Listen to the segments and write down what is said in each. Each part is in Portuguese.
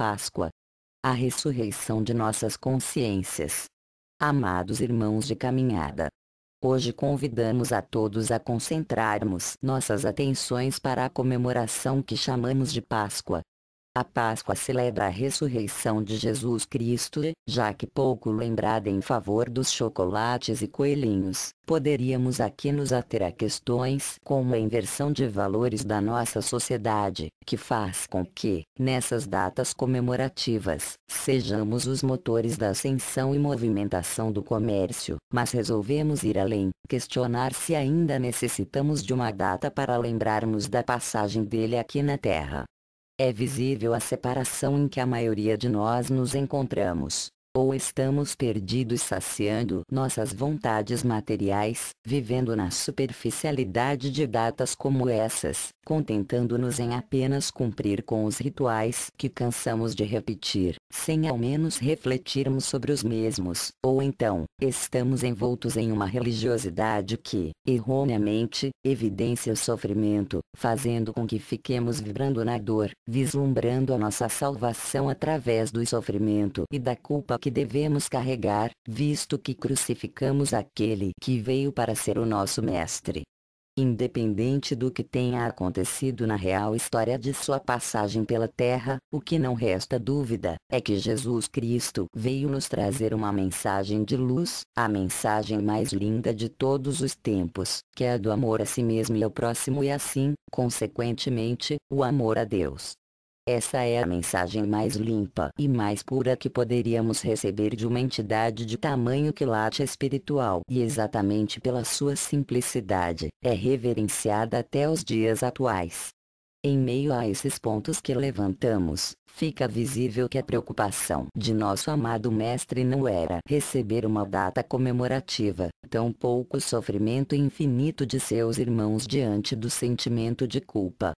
Páscoa. A ressurreição de nossas consciências. Amados irmãos de caminhada. Hoje convidamos a todos a concentrarmos nossas atenções para a comemoração que chamamos de Páscoa, a Páscoa celebra a ressurreição de Jesus Cristo e, já que pouco lembrada em favor dos chocolates e coelhinhos, poderíamos aqui nos ater a questões como a inversão de valores da nossa sociedade, que faz com que, nessas datas comemorativas, sejamos os motores da ascensão e movimentação do comércio, mas resolvemos ir além, questionar se ainda necessitamos de uma data para lembrarmos da passagem dele aqui na Terra é visível a separação em que a maioria de nós nos encontramos ou estamos perdidos saciando nossas vontades materiais, vivendo na superficialidade de datas como essas, contentando-nos em apenas cumprir com os rituais que cansamos de repetir, sem ao menos refletirmos sobre os mesmos, ou então, estamos envoltos em uma religiosidade que, erroneamente, evidencia o sofrimento, fazendo com que fiquemos vibrando na dor, vislumbrando a nossa salvação através do sofrimento e da culpa que devemos carregar, visto que crucificamos aquele que veio para ser o nosso mestre. Independente do que tenha acontecido na real história de sua passagem pela terra, o que não resta dúvida é que Jesus Cristo veio nos trazer uma mensagem de luz, a mensagem mais linda de todos os tempos, que é a do amor a si mesmo e ao próximo e assim, consequentemente, o amor a Deus. Essa é a mensagem mais limpa e mais pura que poderíamos receber de uma entidade de tamanho quilate espiritual e exatamente pela sua simplicidade, é reverenciada até os dias atuais. Em meio a esses pontos que levantamos, fica visível que a preocupação de nosso amado mestre não era receber uma data comemorativa, tão pouco sofrimento infinito de seus irmãos diante do sentimento de culpa,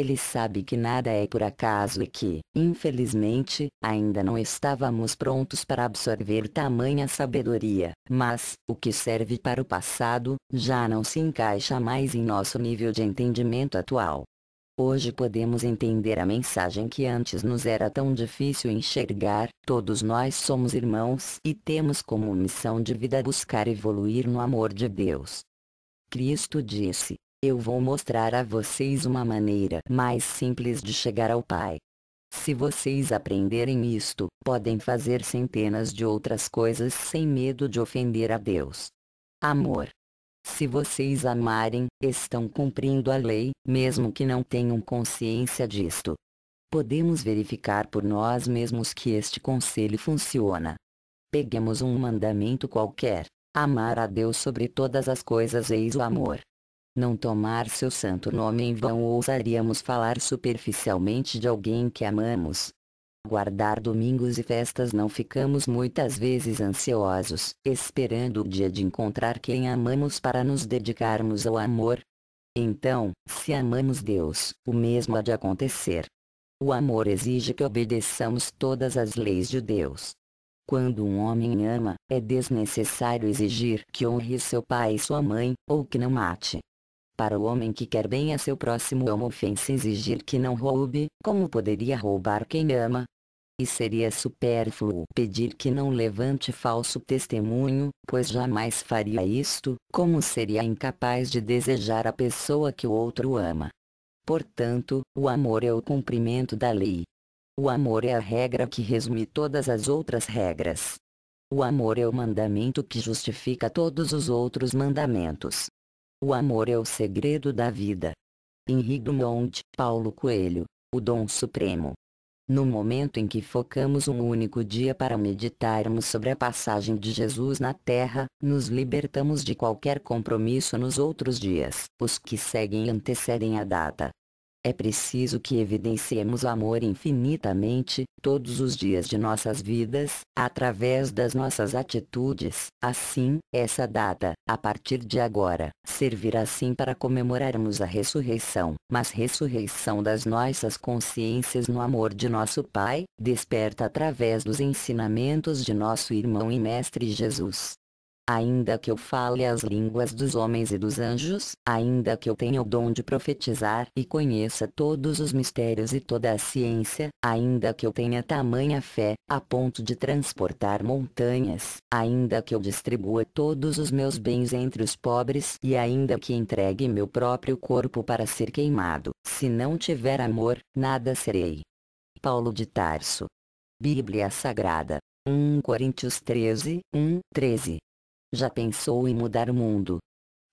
ele sabe que nada é por acaso e que, infelizmente, ainda não estávamos prontos para absorver tamanha sabedoria, mas, o que serve para o passado, já não se encaixa mais em nosso nível de entendimento atual. Hoje podemos entender a mensagem que antes nos era tão difícil enxergar, todos nós somos irmãos e temos como missão de vida buscar evoluir no amor de Deus. Cristo disse, eu vou mostrar a vocês uma maneira mais simples de chegar ao Pai. Se vocês aprenderem isto, podem fazer centenas de outras coisas sem medo de ofender a Deus. Amor. Se vocês amarem, estão cumprindo a lei, mesmo que não tenham consciência disto. Podemos verificar por nós mesmos que este conselho funciona. Peguemos um mandamento qualquer: amar a Deus sobre todas as coisas, eis o amor não tomar seu santo nome em vão ousaríamos falar superficialmente de alguém que amamos. Guardar domingos e festas não ficamos muitas vezes ansiosos, esperando o dia de encontrar quem amamos para nos dedicarmos ao amor. Então, se amamos Deus, o mesmo há de acontecer. O amor exige que obedeçamos todas as leis de Deus. Quando um homem ama, é desnecessário exigir que honre seu pai e sua mãe, ou que não mate, para o homem que quer bem a seu próximo é uma ofensa exigir que não roube, como poderia roubar quem ama? E seria supérfluo pedir que não levante falso testemunho, pois jamais faria isto, como seria incapaz de desejar a pessoa que o outro ama. Portanto, o amor é o cumprimento da lei. O amor é a regra que resume todas as outras regras. O amor é o mandamento que justifica todos os outros mandamentos. O amor é o segredo da vida. Henri Dumont, Paulo Coelho, o dom supremo. No momento em que focamos um único dia para meditarmos sobre a passagem de Jesus na Terra, nos libertamos de qualquer compromisso nos outros dias. Os que seguem antecedem a data. É preciso que evidenciemos o amor infinitamente, todos os dias de nossas vidas, através das nossas atitudes. Assim, essa data, a partir de agora, servirá sim para comemorarmos a ressurreição, mas ressurreição das nossas consciências no amor de nosso Pai, desperta através dos ensinamentos de nosso irmão e mestre Jesus ainda que eu fale as línguas dos homens e dos anjos, ainda que eu tenha o dom de profetizar e conheça todos os mistérios e toda a ciência, ainda que eu tenha tamanha fé, a ponto de transportar montanhas, ainda que eu distribua todos os meus bens entre os pobres e ainda que entregue meu próprio corpo para ser queimado, se não tiver amor, nada serei. Paulo de Tarso. Bíblia Sagrada. 1 Coríntios 13, 1, 13. Já pensou em mudar o mundo?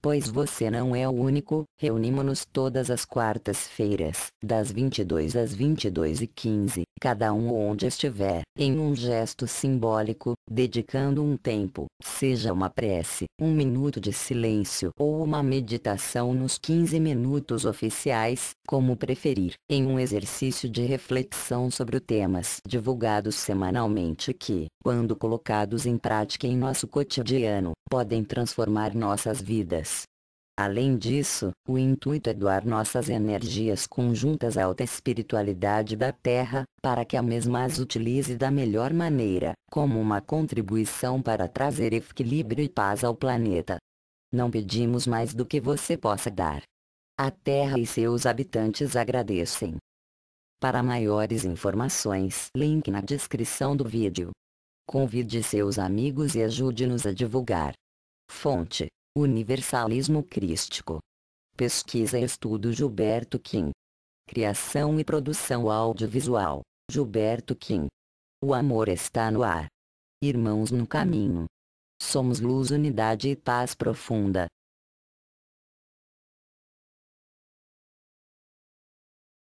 Pois você não é o único, reunimos-nos todas as quartas-feiras, das 22 às 22 e 15, cada um onde estiver, em um gesto simbólico, dedicando um tempo, seja uma prece, um minuto de silêncio ou uma meditação nos 15 minutos oficiais, como preferir, em um exercício de reflexão sobre temas divulgados semanalmente que, quando colocados em prática em nosso cotidiano, podem transformar nossas vidas. Além disso, o intuito é doar nossas energias conjuntas à alta espiritualidade da Terra, para que a mesma as utilize da melhor maneira, como uma contribuição para trazer equilíbrio e paz ao planeta. Não pedimos mais do que você possa dar. A Terra e seus habitantes agradecem. Para maiores informações, link na descrição do vídeo. Convide seus amigos e ajude-nos a divulgar. Fonte Universalismo crístico. Pesquisa e estudo Gilberto Kim. Criação e produção audiovisual, Gilberto Kim. O amor está no ar. Irmãos no caminho. Somos luz, unidade e paz profunda.